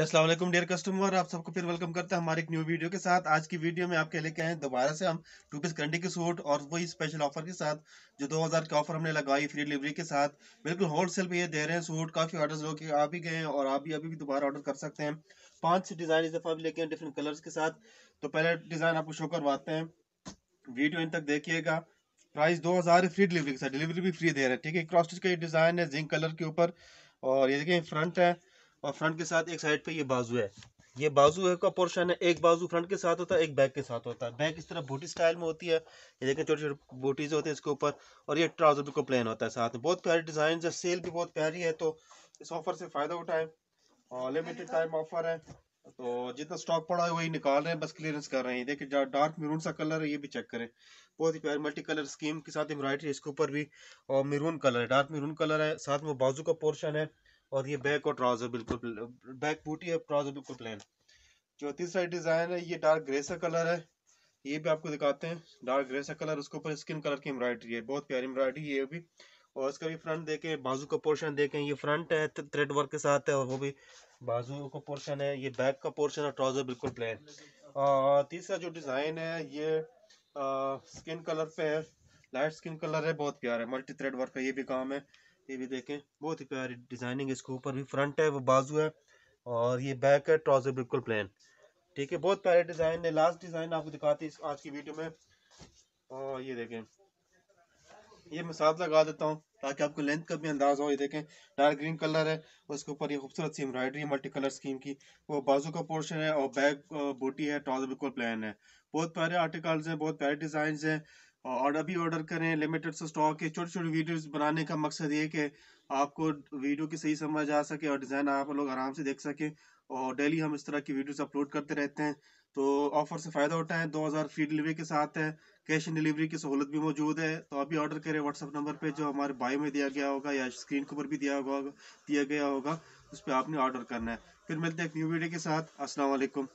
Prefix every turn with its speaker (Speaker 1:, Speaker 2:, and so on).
Speaker 1: Aslam dear customer आप सबको फिर वेलकम करते हैं हमारे एक न्यू वीडियो के साथ आज की वीडियो में आपके लेके आए दोबारा से हम टू पीस कंडी के सूट और वही स्पेशल ऑफर के साथ जो 2000 के ऑफर हमने लगाई फ्री डिलीवरी के साथ बिल्कुल होलसेल पे ये दे रहे हैं सूट काफ़ी ऑर्डर्स लोग आ भी गए हैं और आप भी अभी भी दोबारा ऑर्डर कर सकते हैं पांच डिज़ाइन इस दफ़ा भी लेके हैं डिफरेंट कलर्स के साथ तो पहले डिज़ाइन आपको शो करवाते हैं वीडियो इन तक देखिएगा प्राइस दो हज़ार फ्री डिलीवरी के साथ डिलीवरी भी फ्री दे रहे हैं ठीक है क्रॉस्टिच का ये डिज़ाइन है जिंक कलर के ऊपर और ये देखिए फ्रंट है और फ्रंट के साथ एक साइड पे ये बाजू है ये बाजू है का पोर्शन है एक बाजू फ्रंट के साथ होता है एक बैक के साथ होता है बैक इस तरह बूटी स्टाइल में होती है ये देखें छोटे छोटे बूटीज होते हैं इसके ऊपर और ये ट्राउजर बिल्कुल प्लेन होता है साथ में बहुत प्यारी डिज़ाइन है सेल भी बहुत प्यारी है तो इस ऑफर से फ़ायदा उठाए और लिमिटेड टाइम ऑफर है तो जितना स्टॉक पड़ा है वही निकाल रहे हैं बस क्लियरेंस कर रहे हैं देखिए डार्क मेरून सा कलर है ये भी चेक करें बहुत ही प्यार मल्टी कलर स्कीम के साथ एम्ब्रॉयडरी इसके ऊपर भी और मेरून कलर है डार्क मेरून कलर है साथ में बाजू का पोर्शन है और ये बैक और ट्राउजर बिल्कुल बैक बूटी है ट्राउजर बिल्कुल प्लेन जो तीसरा डिज़ाइन है ये डार्क ग्रे सा कलर है ये भी आपको दिखाते हैं डार्क ग्रे सा कलर उसके ऊपर स्किन कलर की एम्ब्रॉयडरी है बहुत प्यारी एम्ब्रॉयडरी ये भी और इसका भी फ्रंट देखें बाजू का पोर्शन देखें ये फ्रंट है थ्रेड वर्क के साथ है और वो भी बाजू का पोर्शन है ये बैक का पोर्शन और ट्राउज़र बिल्कुल प्लेन तीसरा जो डिज़ाइन है ये स्किन कलर पे है लाइट स्किन कलर है बहुत प्यारा है मल्टी थ्रेड वर्क का ये भी काम है ये भी देखें बहुत ही प्यारी डिजाइनिंग इसके ऊपर भी फ्रंट है वो बाजू है और ये बैक है ट्राउजर बिल्कुल प्लेन ठीक है बहुत प्यारे डिजाइन है लास्ट डिजाइन आपको दिखाते हैं आज की वीडियो में और ये देखें ये मैं साथ लगा देता हूँ ताकि आपको लेंथ का भी अंदाज हो ये देखें डार्क ग्रीन कलर है उसके ऊपर ये खूबसूरत सी एम्ब्रॉयडरी मल्टी कलर स्कीम की वो बाजू का पोर्शन है और बैक बूटी है ट्राउजर बिल्कुल प्लान है बहुत प्यारे आर्टिकल्स हैं बहुत प्यारे डिजाइन हैं और अभी ऑर्डर करें लिमिटेड से स्टॉक के छोटे छोटे वीडियोस बनाने का मकसद ये कि आपको वीडियो की सही समझ आ सके और डिज़ाइन आप लोग आराम से देख सकें और डेली हम इस तरह की वीडियोस अपलोड करते रहते हैं तो ऑफर से फ़ायदा दो 2000 फ्री डिलीवरी के साथ है कैश ऑन डिलीवरी की सहूलत भी मौजूद है तो अभी ऑर्डर करें व्हाट्सअप नंबर पर जो हमारे बायो में दिया गया होगा या स्क्रीन के ऊपर भी दिया होगा दिया गया होगा उस पर आपने ऑर्डर करना है फिर मिलते हैं एक न्यू वीडियो के साथ असलम